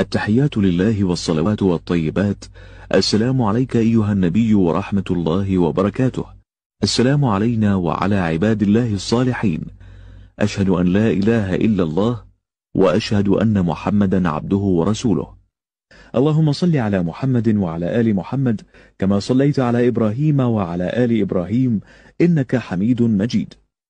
التحيات لله والصلوات والطيبات السلام عليك أيها النبي ورحمة الله وبركاته السلام علينا وعلى عباد الله الصالحين أشهد أن لا إله إلا الله وأشهد أن محمدا عبده ورسوله اللهم صل على محمد وعلى آل محمد كما صليت على إبراهيم وعلى آل إبراهيم إنك حميد مجيد